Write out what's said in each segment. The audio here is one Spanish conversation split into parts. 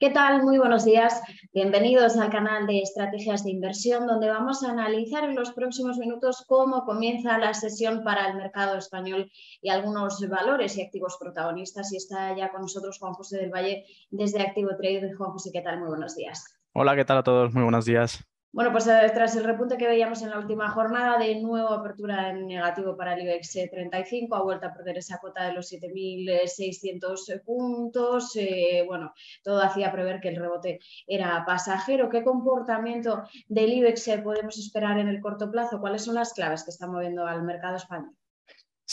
¿Qué tal? Muy buenos días. Bienvenidos al canal de Estrategias de Inversión, donde vamos a analizar en los próximos minutos cómo comienza la sesión para el mercado español y algunos valores y activos protagonistas. Y está ya con nosotros Juan José del Valle desde Activo Trade. Juan José, ¿qué tal? Muy buenos días. Hola, ¿qué tal a todos? Muy buenos días. Bueno, pues eh, tras el repunte que veíamos en la última jornada, de nuevo apertura en negativo para el IBEX 35, eh, ha vuelto a perder esa cuota de los 7.600 eh, puntos. bueno, todo hacía prever que el rebote era pasajero. ¿Qué comportamiento del IBEX podemos esperar en el corto plazo? ¿Cuáles son las claves que está moviendo al mercado español?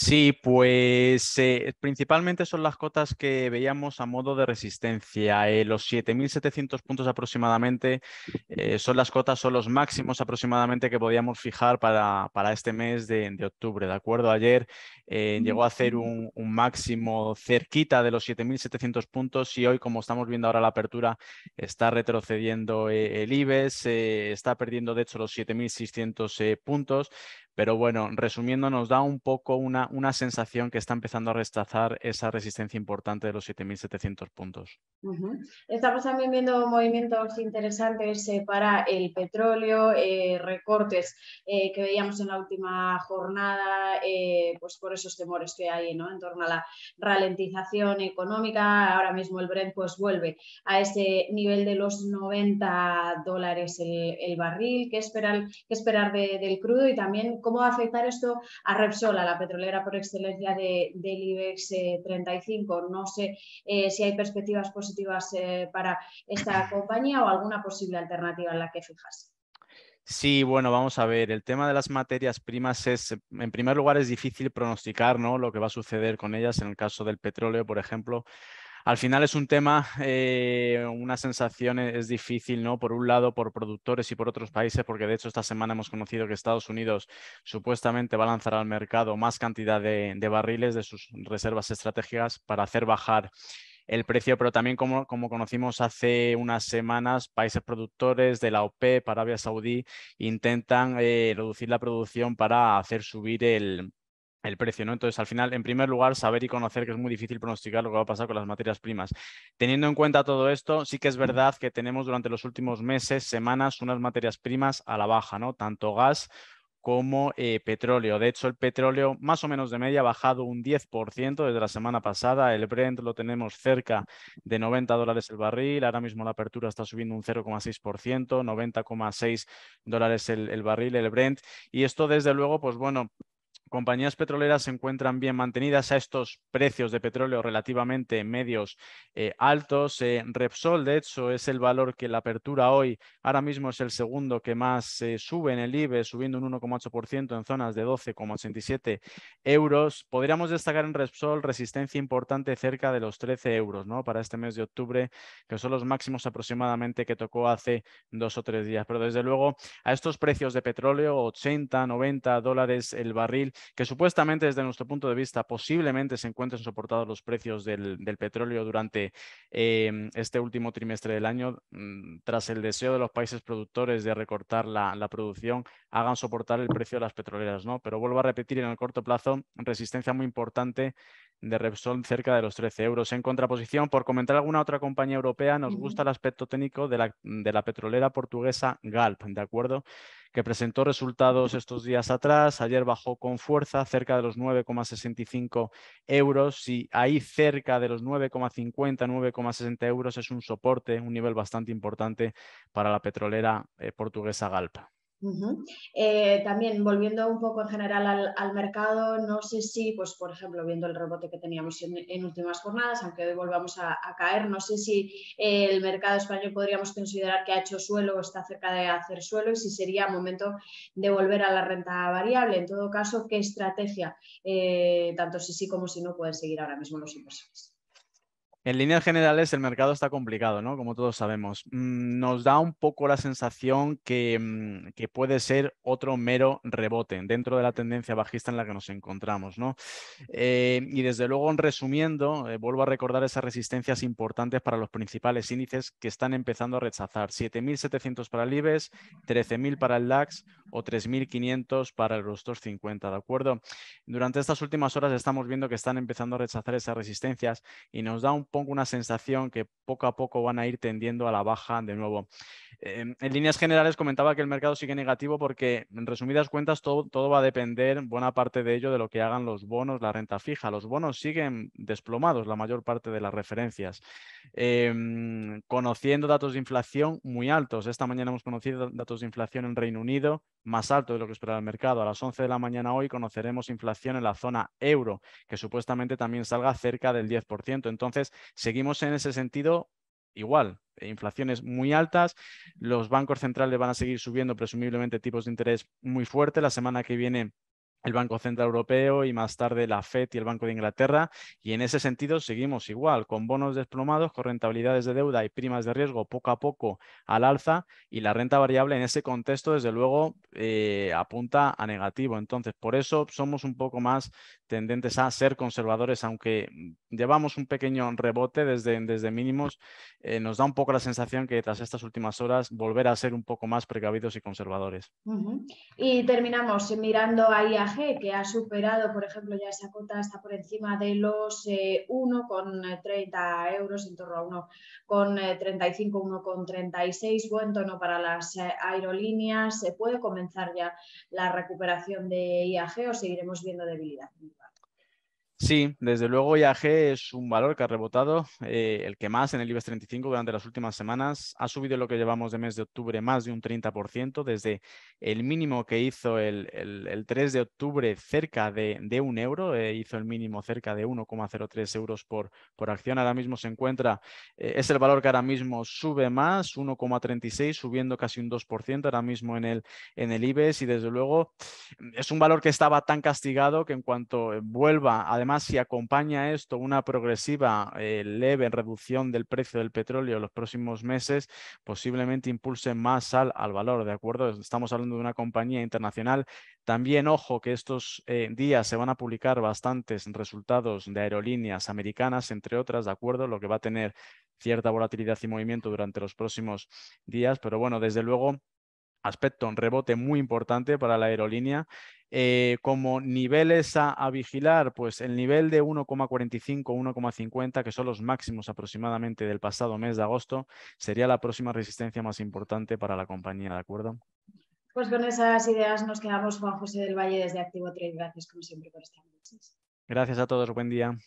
Sí, pues eh, principalmente son las cotas que veíamos a modo de resistencia. Eh, los 7.700 puntos aproximadamente eh, son las cotas, son los máximos aproximadamente que podíamos fijar para, este mes de, octubre, ¿de acuerdo? Ayer eh, llegó a hacer un, máximo cerquita de los 7.700 puntos y hoy, como estamos viendo ahora la apertura, está retrocediendo el IBEX, está perdiendo de hecho los 7.600 puntos. Pero bueno, resumiendo, nos da un poco una, una, sensación que está empezando a rechazar esa resistencia importante de los 7.700 puntos. Estamos también viendo movimientos interesantes eh, para el petróleo, eh, recortes eh, que veíamos en la última jornada, pues por esos temores que hay ¿no? en torno a la ralentización económica. Ahora mismo el Brent pues, vuelve a ese nivel de los 90 dólares el, barril. ¿Qué esperar, esperar del crudo y también cómo va a afectar esto a Repsol, a la petrolera? por excelencia de, del IBEX 35. Eh, no sé eh, si hay perspectivas positivas eh, para esta compañía o alguna posible alternativa en la que fijarse. Sí, bueno, vamos a ver. El tema de las materias primas es, en primer lugar, es difícil pronosticar ¿no? lo que va a suceder con ellas. En el caso del petróleo, por ejemplo, al final es un tema, eh, una sensación e-, es difícil, ¿no? Por un lado, por productores y por otros países, porque de hecho esta semana hemos conocido que Estados Unidos supuestamente va a lanzar al mercado más cantidad de, barriles de sus reservas estratégicas para hacer bajar el precio, pero también como, como, conocimos hace unas semanas, países productores de la OPEP, e Arabia Saudí, intentan eh, reducir la producción para hacer subir el, el precio, ¿no? Entonces, al final, en primer lugar, saber y conocer que es muy difícil pronosticar lo que va a pasar con las materias primas. Teniendo en cuenta todo esto, sí que es verdad que tenemos durante los últimos meses, semanas, unas materias primas a la baja, ¿no? Tanto gas como eh, petróleo. De hecho, el petróleo más o menos de media ha bajado un 10% desde la semana pasada. El Brent lo tenemos cerca de 90 dólares el barril. Ahora mismo la apertura está subiendo un 0,6%, 90,6 dólares el barril, el Brent. Y esto, desde luego, pues bueno, compañías petroleras se encuentran bien mantenidas a estos precios de petróleo relativamente medios eh, altos. Eh, Repsol, de hecho, es el valor que la apertura hoy, ahora mismo es el segundo que más se eh, sube en el IBE, subiendo un 1,8% en zonas de 12,87 euros. Podríamos destacar en Repsol resistencia importante cerca de los 13 euros ¿no? para este mes de octubre, que son los máximos aproximadamente que tocó hace dos o tres días. Pero desde luego, a estos precios de petróleo, 80, 90 dólares el barril, que supuestamente desde nuestro punto de vista posiblemente se encuentren soportados los precios del, petróleo durante em, este último trimestre del año, mm, tras el deseo de los países productores de recortar la, la, producción, hagan soportar el precio de las petroleras, ¿no? Pero vuelvo a repetir, en el corto plazo, resistencia muy importante de Repsol cerca de los 13 euros. En contraposición, por comentar alguna otra compañía europea, nos gusta el aspecto técnico de la, petrolera portuguesa Galp, ¿de acuerdo? Que presentó resultados estos días atrás, ayer bajó con fuerza cerca de los 9,65 euros y ahí cerca de los 9,50, 9,60 euros es un soporte, un nivel bastante importante para la petrolera eh, portuguesa Galp. Eh, también volviendo un poco en general al, mercado, no sé si, pues por ejemplo, viendo el rebote que teníamos en, últimas jornadas, aunque hoy volvamos a, caer, no sé si eh, el mercado español podríamos considerar que ha hecho suelo o está cerca de hacer suelo y si sería momento de volver a la renta variable. En todo caso, ¿qué estrategia, eh, tanto si sí como si no, pueden seguir ahora mismo los inversores? En líneas generales, el mercado está complicado, ¿no? Como todos sabemos. Mm, nos da un poco la sensación mm, que, puede ser otro mero rebote dentro de la tendencia bajista en la que nos encontramos, ¿no? Eh, y desde luego, resumiendo, eh, vuelvo a recordar esas resistencias importantes para los principales índices que están empezando a rechazar. 7.700 para el IBEX, 13.000 para el DAX o 3.500 para el los 50, ¿de acuerdo? Durante estas últimas horas estamos viendo que están empezando a rechazar esas resistencias y nos da un pongo una sensación que poco a poco van a ir tendiendo a la baja de nuevo. Em, en líneas generales comentaba que el mercado sigue negativo porque, en resumidas cuentas, todo, va a depender, buena parte de ello, de lo que hagan los bonos, la renta fija. Los bonos siguen desplomados, la mayor parte de las referencias. Em, conociendo datos de inflación muy altos. Esta mañana hemos conocido datos de inflación en Reino Unido, más alto de lo que esperaba el mercado. A las 11 de la mañana hoy conoceremos inflación en la zona euro, que supuestamente también salga cerca del 10%. Entonces, seguimos en ese sentido igual. Eh, inflaciones muy altas, los bancos centrales van a seguir subiendo presumiblemente tipos de interés muy fuerte. La semana que viene el Banco Central Europeo y más tarde la FED y el Banco de Inglaterra. Y en ese sentido seguimos igual, con bonos desplomados, con rentabilidades de deuda y primas de riesgo poco a poco al alza y la renta variable en ese contexto, desde luego, eh, apunta a negativo. Entonces, por eso somos un poco más tendentes a ser conservadores, aunque llevamos un pequeño rebote desde, desde mínimos, eh, nos da un poco la sensación que tras estas últimas horas volver a ser un poco más precavidos y conservadores. Y terminamos mirando ahí a que ha superado, por ejemplo, ya esa cuota está por encima de los 1,30 eh, eh, euros, en torno a 1,35, 1,36, eh, buen tono para las aerolíneas. ¿Se puede comenzar ya la recuperación de IAG o seguiremos viendo debilidad? Sí, desde luego IAG es un valor que ha rebotado, eh, el que más en el IBEX 35 durante las últimas semanas. Ha subido lo que llevamos de mes de octubre más de un 30%, desde el mínimo que hizo el, 3 de octubre cerca de, de un euro, eh, hizo el mínimo cerca de 1,03 euros por, por, acción. Ahora mismo se encuentra, eh, es el valor que ahora mismo sube más, 1,36, subiendo casi un 2% ahora mismo en el, en el IBEX y desde luego es un valor que estaba tan castigado que en cuanto vuelva, además, además, si acompaña esto una progresiva eh, leve reducción del precio del petróleo en los próximos meses, posiblemente impulse más al, valor, ¿de acuerdo? Estamos hablando de una compañía internacional. También, ojo, que estos eh, días se van a publicar bastantes resultados de aerolíneas americanas, entre otras, ¿de acuerdo? Lo que va a tener cierta volatilidad y movimiento durante los próximos días, pero bueno, desde luego aspecto, un rebote muy importante para la aerolínea. Eh, como niveles a, vigilar, pues el nivel de 1,45, 1,50, que son los máximos aproximadamente del pasado mes de agosto, sería la próxima resistencia más importante para la compañía, ¿de acuerdo? Pues con esas ideas nos quedamos, Juan José del Valle, desde Activo Trade. Gracias, como siempre, por estar. Gracias a todos, buen día.